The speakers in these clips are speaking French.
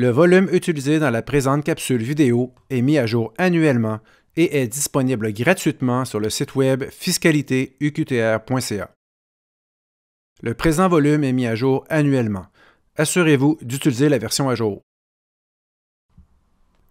Le volume utilisé dans la présente capsule vidéo est mis à jour annuellement et est disponible gratuitement sur le site web fiscalitéuqtr.ca. Le présent volume est mis à jour annuellement. Assurez-vous d'utiliser la version à jour.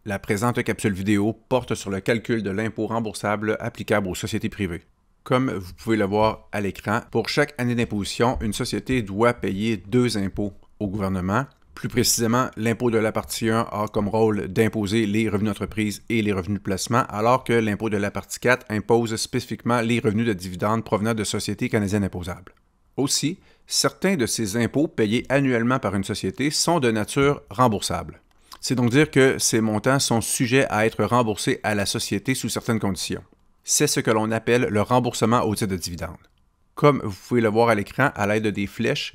La présente capsule vidéo porte sur le calcul de l'impôt remboursable applicable aux sociétés privées. Comme vous pouvez le voir à l'écran, pour chaque année d'imposition, une société doit payer deux impôts au gouvernement plus précisément, l'impôt de la partie 1 a comme rôle d'imposer les revenus d'entreprise et les revenus de placement, alors que l'impôt de la partie 4 impose spécifiquement les revenus de dividendes provenant de sociétés canadiennes imposables. Aussi, certains de ces impôts payés annuellement par une société sont de nature remboursable. C'est donc dire que ces montants sont sujets à être remboursés à la société sous certaines conditions. C'est ce que l'on appelle le remboursement au titre de dividendes. Comme vous pouvez le voir à l'écran à l'aide des flèches,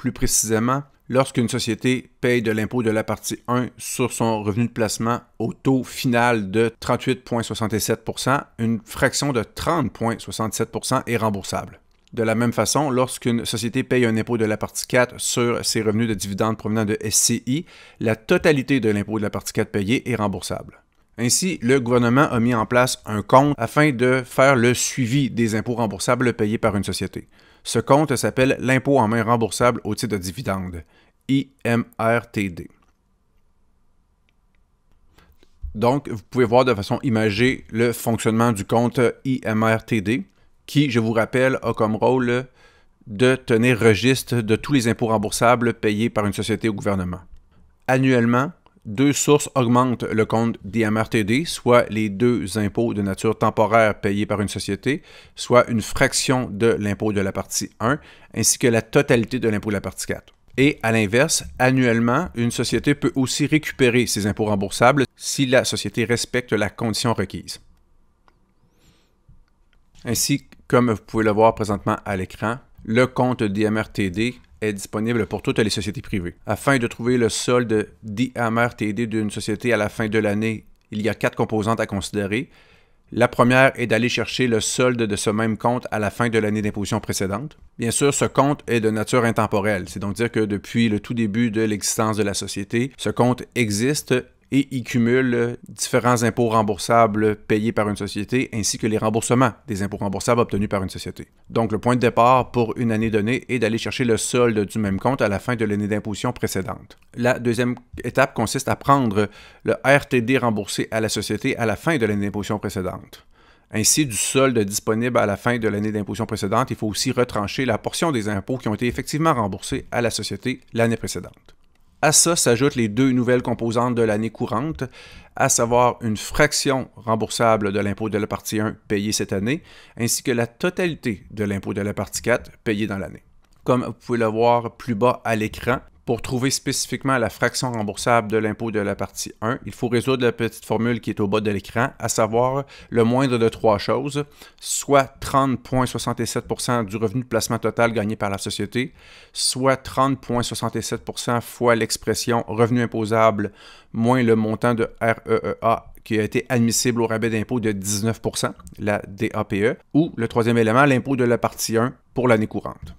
plus précisément, lorsqu'une société paye de l'impôt de la partie 1 sur son revenu de placement au taux final de 38,67 une fraction de 30,67 est remboursable. De la même façon, lorsqu'une société paye un impôt de la partie 4 sur ses revenus de dividendes provenant de SCI, la totalité de l'impôt de la partie 4 payé est remboursable. Ainsi, le gouvernement a mis en place un compte afin de faire le suivi des impôts remboursables payés par une société. Ce compte s'appelle l'impôt en main remboursable au titre de dividende, IMRTD. Donc, vous pouvez voir de façon imagée le fonctionnement du compte IMRTD, qui, je vous rappelle, a comme rôle de tenir registre de tous les impôts remboursables payés par une société au gouvernement. Annuellement, deux sources augmentent le compte d'IMRTD, soit les deux impôts de nature temporaire payés par une société, soit une fraction de l'impôt de la partie 1, ainsi que la totalité de l'impôt de la partie 4. Et à l'inverse, annuellement, une société peut aussi récupérer ses impôts remboursables si la société respecte la condition requise. Ainsi, comme vous pouvez le voir présentement à l'écran, le compte d'IMRTD est disponible pour toutes les sociétés privées. Afin de trouver le solde d'AMRTD d'une société à la fin de l'année, il y a quatre composantes à considérer. La première est d'aller chercher le solde de ce même compte à la fin de l'année d'imposition précédente. Bien sûr, ce compte est de nature intemporelle, c'est donc dire que depuis le tout début de l'existence de la société, ce compte existe et ils cumulent différents impôts remboursables payés par une société ainsi que les remboursements des impôts remboursables obtenus par une société. Donc le point de départ pour une année donnée est d'aller chercher le solde du même compte à la fin de l'année d'imposition précédente. La deuxième étape consiste à prendre le RTD remboursé à la société à la fin de l'année d'imposition précédente. Ainsi, du solde disponible à la fin de l'année d'imposition précédente, il faut aussi retrancher la portion des impôts qui ont été effectivement remboursés à la société l'année précédente. À ça s'ajoutent les deux nouvelles composantes de l'année courante, à savoir une fraction remboursable de l'impôt de la partie 1 payé cette année, ainsi que la totalité de l'impôt de la partie 4 payée dans l'année. Comme vous pouvez le voir plus bas à l'écran, pour trouver spécifiquement la fraction remboursable de l'impôt de la partie 1, il faut résoudre la petite formule qui est au bas de l'écran, à savoir le moindre de trois choses, soit 30,67% du revenu de placement total gagné par la société, soit 30,67% fois l'expression revenu imposable moins le montant de REEA qui a été admissible au rabais d'impôt de 19%, la DAPE, ou le troisième élément, l'impôt de la partie 1 pour l'année courante.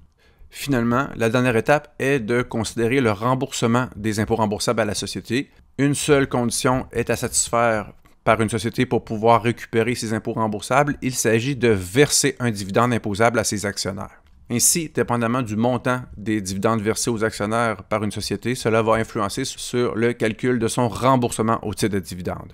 Finalement, la dernière étape est de considérer le remboursement des impôts remboursables à la société. Une seule condition est à satisfaire par une société pour pouvoir récupérer ses impôts remboursables, il s'agit de verser un dividende imposable à ses actionnaires. Ainsi, dépendamment du montant des dividendes versés aux actionnaires par une société, cela va influencer sur le calcul de son remboursement au titre de dividende.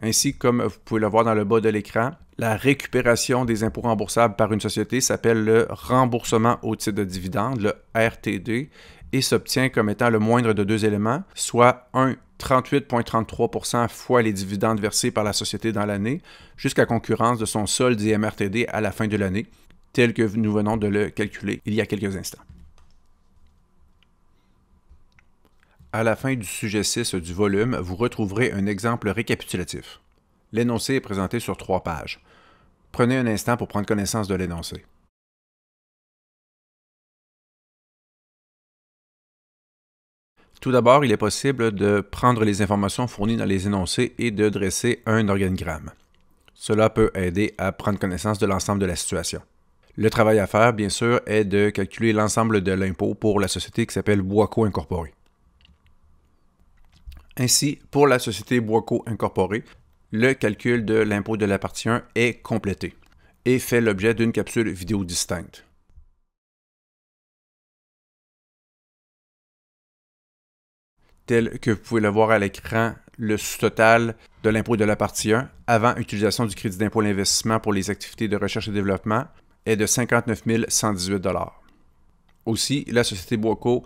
Ainsi, comme vous pouvez le voir dans le bas de l'écran, la récupération des impôts remboursables par une société s'appelle le remboursement au titre de dividende, le RTD, et s'obtient comme étant le moindre de deux éléments, soit 1,38,33 fois les dividendes versés par la société dans l'année, jusqu'à concurrence de son solde IMRTD à la fin de l'année, tel que nous venons de le calculer il y a quelques instants. À la fin du sujet 6 du volume, vous retrouverez un exemple récapitulatif. L'énoncé est présenté sur trois pages. Prenez un instant pour prendre connaissance de l'énoncé. Tout d'abord, il est possible de prendre les informations fournies dans les énoncés et de dresser un organigramme. Cela peut aider à prendre connaissance de l'ensemble de la situation. Le travail à faire, bien sûr, est de calculer l'ensemble de l'impôt pour la société qui s'appelle Boaco Incorporé. Ainsi, pour la société Boisco Incorporée, le calcul de l'impôt de la partie 1 est complété et fait l'objet d'une capsule vidéo distincte. Tel que vous pouvez le voir à l'écran, le sous-total de l'impôt de la partie 1 avant utilisation du crédit d'impôt à l'investissement pour les activités de recherche et développement est de 59 118 aussi, la société Boiko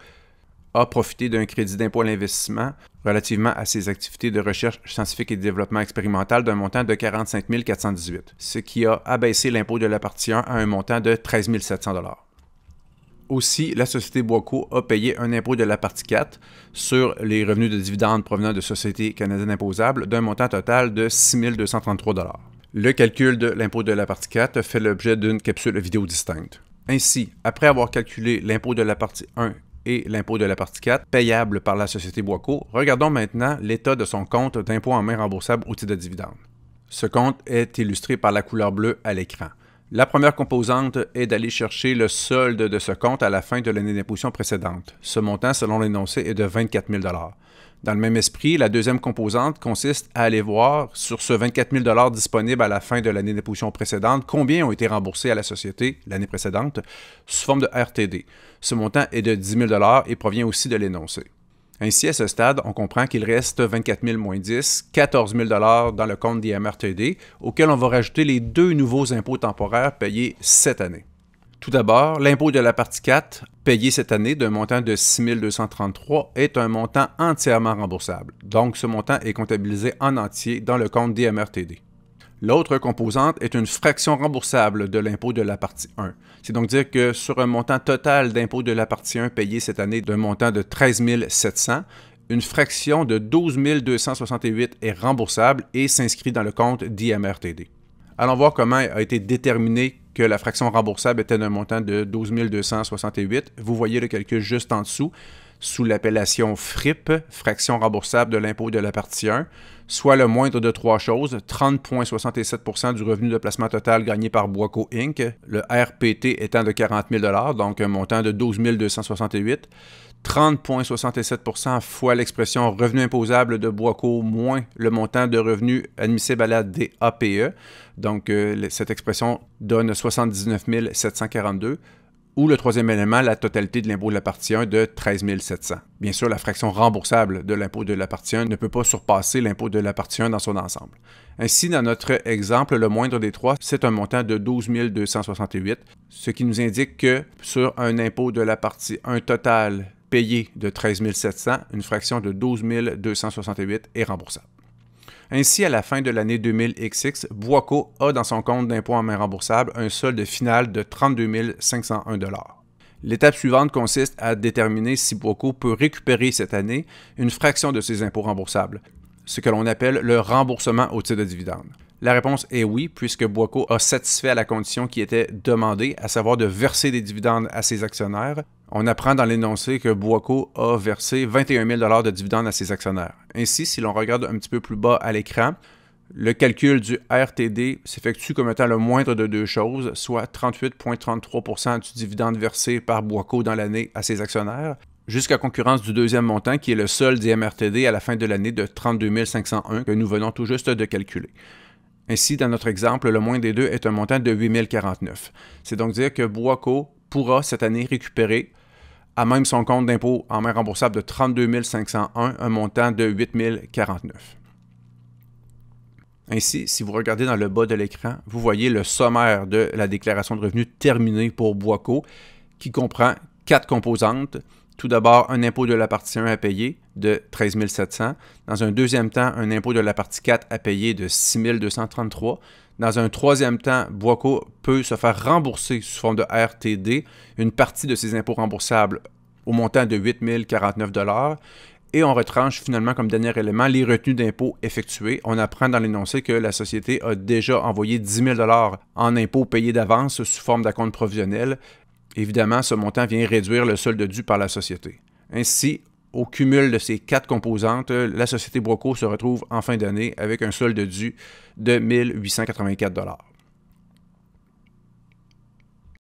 a profité d'un crédit d'impôt à l'investissement relativement à ses activités de recherche scientifique et de développement expérimental d'un montant de 45 418, ce qui a abaissé l'impôt de la partie 1 à un montant de 13 700 aussi, la société Boisco a payé un impôt de la partie 4 sur les revenus de dividendes provenant de sociétés canadiennes imposables d'un montant total de 6 233 Le calcul de l'impôt de la partie 4 fait l'objet d'une capsule vidéo distincte. Ainsi, après avoir calculé l'impôt de la partie 1 et l'impôt de la partie 4 payable par la société Boisco, regardons maintenant l'état de son compte d'impôt en main remboursable titre de dividende. Ce compte est illustré par la couleur bleue à l'écran. La première composante est d'aller chercher le solde de ce compte à la fin de l'année d'imposition précédente. Ce montant, selon l'énoncé, est de 24 000 Dans le même esprit, la deuxième composante consiste à aller voir sur ce 24 000 disponible à la fin de l'année d'imposition précédente combien ont été remboursés à la société l'année précédente sous forme de RTD. Ce montant est de 10 000 et provient aussi de l'énoncé. Ainsi, à ce stade, on comprend qu'il reste 24 000 moins 10, 14 000 dans le compte d'IMRTD, auquel on va rajouter les deux nouveaux impôts temporaires payés cette année. Tout d'abord, l'impôt de la partie 4, payé cette année d'un montant de 6 233, est un montant entièrement remboursable. Donc, ce montant est comptabilisé en entier dans le compte d'IMRTD. L'autre composante est une fraction remboursable de l'impôt de la partie 1. C'est donc dire que sur un montant total d'impôt de la partie 1 payé cette année d'un montant de 13 700, une fraction de 12 268 est remboursable et s'inscrit dans le compte d'IMRTD. Allons voir comment a été déterminé que la fraction remboursable était d'un montant de 12 268. Vous voyez le calcul juste en dessous sous l'appellation FRIP, fraction remboursable de l'impôt de la partie 1, soit le moindre de trois choses, 30,67 du revenu de placement total gagné par Boico Inc., le RPT étant de 40 000 donc un montant de 12 268, 30,67 fois l'expression revenu imposable de Boico moins le montant de revenu admissible à la DAPE. Donc, euh, cette expression donne 79 742. Ou le troisième élément, la totalité de l'impôt de la partie 1 de 13 700. Bien sûr, la fraction remboursable de l'impôt de la partie 1 ne peut pas surpasser l'impôt de la partie 1 dans son ensemble. Ainsi, dans notre exemple, le moindre des trois, c'est un montant de 12 268, ce qui nous indique que sur un impôt de la partie 1 total payé de 13 700, une fraction de 12 268 est remboursable. Ainsi, à la fin de l'année 2000XX, Boaco a dans son compte d'impôt en main remboursable un solde final de 32 501 L'étape suivante consiste à déterminer si Boaco peut récupérer cette année une fraction de ses impôts remboursables, ce que l'on appelle le remboursement au titre de dividendes. La réponse est oui, puisque Boaco a satisfait à la condition qui était demandée, à savoir de verser des dividendes à ses actionnaires on apprend dans l'énoncé que Boaco a versé 21 000 de dividendes à ses actionnaires. Ainsi, si l'on regarde un petit peu plus bas à l'écran, le calcul du RTD s'effectue comme étant le moindre de deux choses, soit 38,33 du dividende versé par Boaco dans l'année à ses actionnaires, jusqu'à concurrence du deuxième montant qui est le solde du MRTD à la fin de l'année de 32 501 que nous venons tout juste de calculer. Ainsi, dans notre exemple, le moins des deux est un montant de 8049. C'est donc dire que Boaco pourra cette année récupérer à même son compte d'impôt en main remboursable de 32 501, un montant de 8 049. Ainsi, si vous regardez dans le bas de l'écran, vous voyez le sommaire de la déclaration de revenus terminée pour Boico, qui comprend quatre composantes. Tout d'abord, un impôt de la partie 1 à payer, de 13 700. Dans un deuxième temps, un impôt de la partie 4 à payer de 6 233. Dans un troisième temps, Boisco peut se faire rembourser sous forme de RTD une partie de ses impôts remboursables au montant de 8 049 et on retranche finalement comme dernier élément les retenues d'impôts effectuées. On apprend dans l'énoncé que la société a déjà envoyé 10 000 en impôts payés d'avance sous forme d'acompte provisionnel. Évidemment, ce montant vient réduire le solde dû par la société. Ainsi, au cumul de ces quatre composantes, la société Broco se retrouve en fin d'année avec un solde dû de 1884